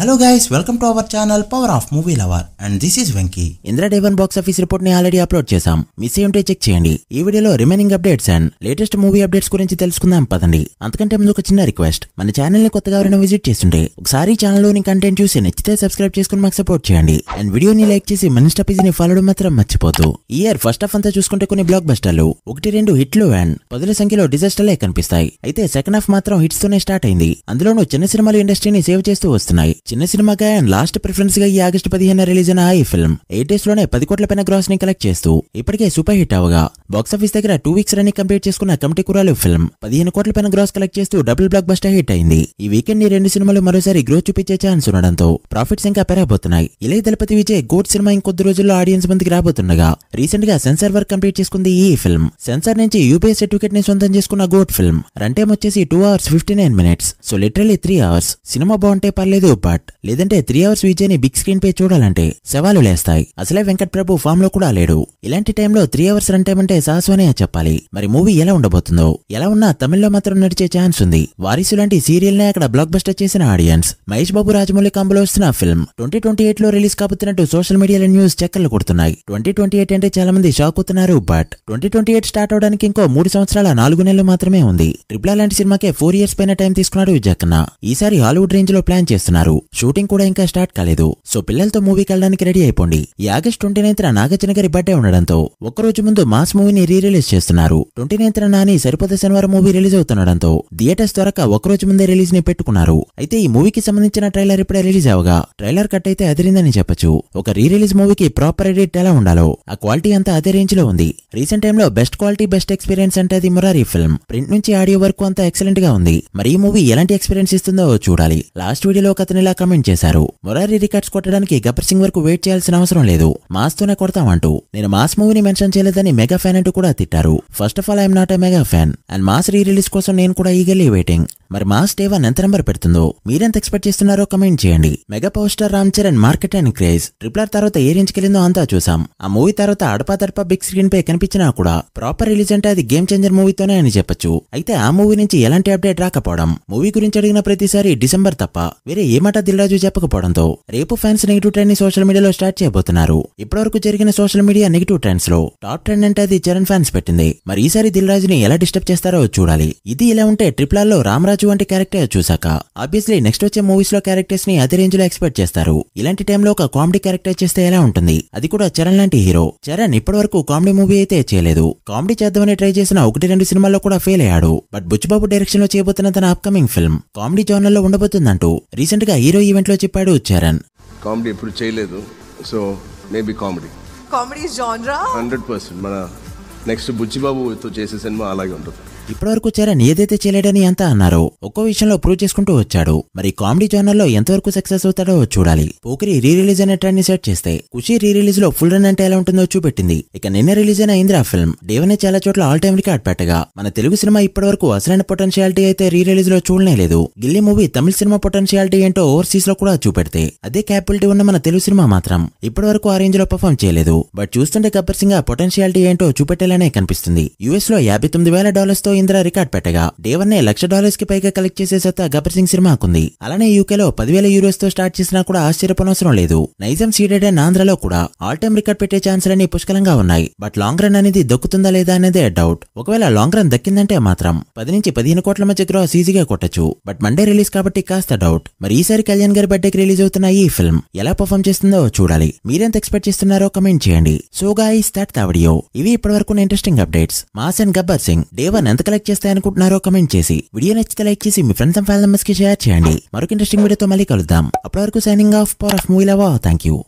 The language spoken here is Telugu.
hello guys welcome to our channel power of movie lover and this is Venky Indra day one box office report ని ఆల్రెడీ అప్లోడ్ చేశాం మిస్ అయి ఉంటే చెక్ చేయండి ఈ వీడియోలో remaining updates and latest movie updates గురించి తెలుసుకుందాం పదండి అంతకంటే ముందు ఒక చిన్న రిక్వెస్ట్ మన ఛానల్ ని కొత్తగా ఎవరైనా విజిట్ చేస్తుంటే ఒకసారి ఛానల్ లోని కంటెంట్ చూసి నచ్చితే సబ్స్క్రైబ్ చేసుకుని మాకు సపోర్ట్ చేయండి అండ్ వీడియోని లైక్ చేసి మన ఇన్స్టా పేజీని ఫాలో మాత్రం మర్చిపోదు ఈ ఇయర్ ఫస్ట్ హాఫ్ అంతా చూసుకుంటే కొన్ని బ్లాక్ బస్టర్లు ఒకటి రెండు హిట్లు అండ్ పదుల సంఖ్యలో డిజాస్టర్లే కనిపిస్తాయి అయితే సెకండ్ హాఫ్ మాత్రం హిట్స్ తోనే స్టార్ట్ అయింది అందులోనూ చిన్న సినిమాలు ఇండస్ట్రీని సేవ్ చేస్తూ వస్తున్నాయి చిన్న సినిమాగా అండ్ లాస్ట్ ప్రిఫరెన్స్ గా ఈ ఆగస్టు పదిహేను రిలీజ్ అయిన ఈ ఫిల్మ్ ఎయిట్ డేస్ లోనే పది కోట్ల పైన గ్రాస్ ని కలెక్ట్ చేస్తూ ఇప్పటికే సూపర్ హిట్ అవగా బాక్స్ ఆఫీస్ దగ్గర టూ వీక్స్ రన్ని కంప్లీట్ చేసుకున్న కమిటీ కురాలు ఫిల్మ్ పదిహేను కోట్ల పైన గ్రాస్ కలెక్ట్ చేస్తూ డబుల్ బ్లాక్ బస్టర్ హిట్ అయింది ఈ వీకెండ్ ఈ రెండు సినిమాలు మరోసారి గ్రోత్ చూపించే ఛాన్స్ ఉండడంతో ప్రాఫిట్స్ ఇంకా పెరగబోతున్నాయి ఇలే దళపతి విజయ్ గోడ్ సినిమా ఇంకొద్ది రోజుల్లో ఆడియన్స్ మందికి రాబోతుండగా రీసెంట్ గా సెన్సార్ వర్క్ కంప్లీట్ చేసుకుంది ఈ ఫిల్మ్ సెన్సార్ నుంచి యూపీఎస్ సర్టిఫికేట్ ని సొంతం చేసుకున్న గోడ్ ఫిల్మ్ రన్ టైమ్ వచ్చేసి two hours fifty nine minutes so literally three hours cinema బాగుంటే పర్లేదు బట్ బట్ లేదంటే త్రీ అవర్స్ విజయ్ని బిగ్ స్క్రీన్ పై చూడాలంటే సవాలు లేస్తాయి అసలే వెంకట్ ప్రభు ఫామ్ లో కూడా లేడు ఇలాంటి టైంలో త్రీ అవర్స్ రన్ టైం అంటే సాహసమనే చెప్పాలి మరి మూవీ ఎలా ఉండబోతుందో ఎలా ఉన్నా తమిళ్లో మాత్రం నడిచే ఛాన్స్ ఉంది వారిసు లాంటి సీరియల్ నే అక్కడ బ్లాక్ బస్టర్ చేసిన ఆడియన్స్ మహేష్ బాబు రాజమౌళి కాంబోలో వస్తున్న ఫిల్మ్ ట్వంటీ ట్వంటీ ఎయిట్ లో రిలీజ్ కాబోతున్నట్టు సోషల్ మీడియాలో న్యూస్ చక్కర్లు కొడుతున్నాయి ట్వంటీ ట్వంటీ ఎయిట్ అంటే చాలా మంది షాక్ అవుతున్నారు but twenty twenty eight start అవడానికి ఇంకో మూడు సంవత్సరాల నాలుగు నెలలు మాత్రమే ఉంది ట్రిప్లా లాంటి సినిమాకే ఫోర్ ఇయర్స్ పైన టైం తీసుకున్నాడు జక్కన్న ఈసారి హాలీవుడ్ రేంజ్ లో ప్లాన్ చేస్తున్నారు షూటింగ్ కూడా ఇంకా స్టార్ట్ కాలేదు సో పిల్లలతో మూవీకి వెళ్ళడానికి రెడీ అయిపోండి ఈ ఆగస్ట్ ట్వంటీ నైన్త్ నాగార్జున గారి బర్త్డే ఉండడంతో రోజు ముందు మాస్ మూవీని రీ రిలీజ్ చేస్తున్నారు twenty ninth Nani Saripodhaa Sanivaaram movie release అవుతుండడంతో theatres త్వరగా రోజు ముందే రిలీజ్ ని పెట్టుకున్నారు అయితే ఈ మూవీకి సంబంధించిన ట్రైలర్ ఇప్పుడే రిలీజ్ అవగా ట్రైలర్ కట్ అయితే అదిరిందని చెప్పొచ్చు ఒక రీ రిలీజ్ మూవీకి ప్రాపర్ ఎడిట్ ఎలా ఉండాలో ఆ క్వాలిటీ అంతా అదే రేంజ్ లో ఉంది రీసెంట్ టైంలో బెస్ట్ క్వాలిటీ బెస్ట్ ఎక్స్పీరియన్స్ అంటే అది మురారీ ఫిల్మ్ ప్రింట్ నుంచి ఆడియో వరకు అంతా ఎక్సలెంట్ గా ఉంది మరి ఈ మూవీ ఎలాంటి ఎక్స్పీరియన్స్ ఇస్తుందో చూడాలి లాస్ట్ వీడియోలో ఒక కమెంట్ చేశారు మొరారి రికార్డ్స్ కొట్టడానికి గబ్బర్ సింగ్ వరకు వెయిట్ చేయాల్సిన అవసరం లేదు మాస్ తోనే కొడతామంటూ నేను మాస్ మూవీని మెన్షన్ చేయలేదని మెగా ఫ్యాన్ అంటూ కూడా తిట్టారు first of all I'm not a mega fan and mass re release కోసం నేను కూడా ఈగర్లీ వెయిటింగ్ మరి మాస్ డే వన్ ఎంత నెంబర్ పెడుతుందో మీరెంత ఎక్స్పెక్ట్ చేస్తున్నారో కమెంట్ చేయండి mega power star Ram Charan market and craze triple R తర్వాత ఏ రేంజ్కి వెళ్ళిందో అంతా చూసాం ఆ మూవీ తర్వాత అడపా తడపా బిగ్ స్క్రీన్ పై కనిపించినా కూడా ప్రాపర్ రిలీజ్ అంటే అది గేమ్ చేంజర్ మూవీతోనే అని చెప్పొచ్చు అయితే ఆ మూవీ నుంచి ఎలాంటి అప్డేట్ రాకపోవడం మూవీ గురించి అడిగిన ప్రతిసారి డిసెంబర్ తప్ప వేరే ఏ మాట దిల్రాజు చెప్పకపోవడంతో రేపు ఫ్యాన్స్ నెగిటివ్ ట్రెండ్ ని సోషల్ మీడియాలో స్టార్ట్ చేయబోతున్నారు ఇప్పటివరకు జరిగిన సోషల్ మీడియా నెగిటివ్ ట్రెండ్స్ లో టాప్ ట్రెండ్ అంటే అది చరణ్ ఫ్యాన్స్ పెట్టింది మరి ఈసారి దిల్రాజుని ఎలా డిస్టర్బ్ చేస్తారో చూడాలి ఇది ఇలా ఉంటే ట్రిపుల్ ఆర్ లో రామరాజ్ రాజు వంటి క్యారెక్టర్ చూసాక ఆబ్వియస్లీ నెక్స్ట్ వచ్చే మూవీస్ లో క్యారెక్టర్స్ ని అదే రేంజ్ లో ఎక్స్పెక్ట్ చేస్తారు ఇలాంటి టైంలో ఒక కామెడీ క్యారెక్టర్ చేస్తే ఎలా ఉంటుంది అది కూడా చరణ్ లాంటి హీరో చరణ్ ఇప్పటి వరకు కామెడీ మూవీ అయితే చేయలేదు కామెడీ చేద్దామని ట్రై చేసిన ఒకటి రెండు సినిమాల్లో కూడా ఫెయిల్ అయ్యాడు బట్ బుచ్చుబాబు డైరెక్షన్ లో చేయబోతున్న తన అప్కమింగ్ ఫిల్మ్ కామెడీ జోనర్ లో ఉండబోతుందంటూ రీసెంట్ గా హీరో ఈవెంట్ లో చెప్పాడు చరణ్ కామెడీ ఇప్పుడు చేయలేదు so maybe comedy comedy genre hundred percent మన నెక్స్ట్ బుచ్చిబాబుతో చేసే సినిమా అలాగే ఉంటుంది ఇప్పటివరకు వచ్చారా ఏదైతే చేయలేడని ఎంత అన్నారో ఒక్కో విషయంలో ప్రూవ్ చేసుకుంటూ వచ్చాడు మరి కామెడీ జోనర్ లో ఎంతవరకు సక్సెస్ అవుతాడో చూడాలి పోకిరి రీ రిలీజ్ అనే ట్రెండ్ ని సెట్ చేస్తే ఖుషి రీ రిలీజ్ లో ఫుల్ రన్ అంటే ఎలా ఉంటుందో చూపెట్టింది ఇక నిన్న రిలీజ్ అయిన ఇంద్రా ఫిల్మ్ దేవనే చాలా చోట్ల ఆల్ టైం రికార్డ్ పెట్టగా మన తెలుగు సినిమా ఇప్పటివరకు అసలైన పొటెన్షియాలిటీ అయితే రీ రిలీజ్ లో చూడనే లేదు Ghilli movie Tamil cinema potentiality ఏంటో ఓవర్సీస్ లో కూడా చూపెడితే అదే క్యాపిలిటీ ఉన్న మన తెలుగు సినిమా మాత్రం ఇప్పటివరకు ఆ రేంజ్ లో పర్ఫామ్ చేయలేదు బట్ చూస్తుంటే గబ్బర్ సింగ్ పొటెన్షియాలిటీ ఏంటో చూపెట్టేలానే కనిపిస్తుంది యుఎస్ లో యాభై తొమ్మిది వేల డాలర్స్ తో ఇంద్ర రికార్డ్ పెట్టగా డేవన్నే లక్ష డాలర్స్ కి పైగా కలెక్ట్ చేసే సత్తా గబ్బర్ సింగ్ సినిమాకుంది అలానే లో పదివేల యూరోస్ తో స్టార్ట్ చేసినా కూడా ఆశ్చర్యపోనవసరం లేదు నైజం సీడెడ్ అండ్ ఆంధ్రలో కూడా ఆల్ టైమ్ రికార్డ్ పెట్టే ఛాన్సులన్నీ పుష్కలంగా ఉన్నాయి బట్ లాంగ్ రన్ అనేది దొక్కుతుందా లేదా అనేదే డౌట్ ఒకవేళ లాంగ్ రన్ దక్కిందంటే మాత్రం పది నుంచి పదిహేను కోట్ల మధ్య గ్రాస్ ఈజీగా కొట్టచ్చు బట్ మండే రిలీజ్ కాబట్టి కాస్త డౌట్ మరి ఈసారి కళ్యాణ్ గారి బర్త్డేకి రిలీజ్ అవుతున్న ఈ ఫిల్మ్ ఎలా పర్ఫామ్ చేస్తుందో చూడాలి మీరెంత ఎక్స్పెక్ట్ చేస్తున్నారో కమెంట్ చేయండి so guys that's the video ఇవి ఇప్పటివరకు interesting updates mass and Gabbar Singh day one ఎంత కలెక్ట్ అనుకుంటున్నారో కమెంట్ చేసి వీడియో నచ్చితే లైక్ చేసి మీ ఫ్రెండ్స్ అండ్ ఫ్యామిలీ మెంబర్స్ కి షేర్ చేయండి మరొక ఇంట్రెస్టింగ్ వీడియోతో మళ్ళీ కలుద్దాం అప్పటి వరకు signing off power of movie lover thank you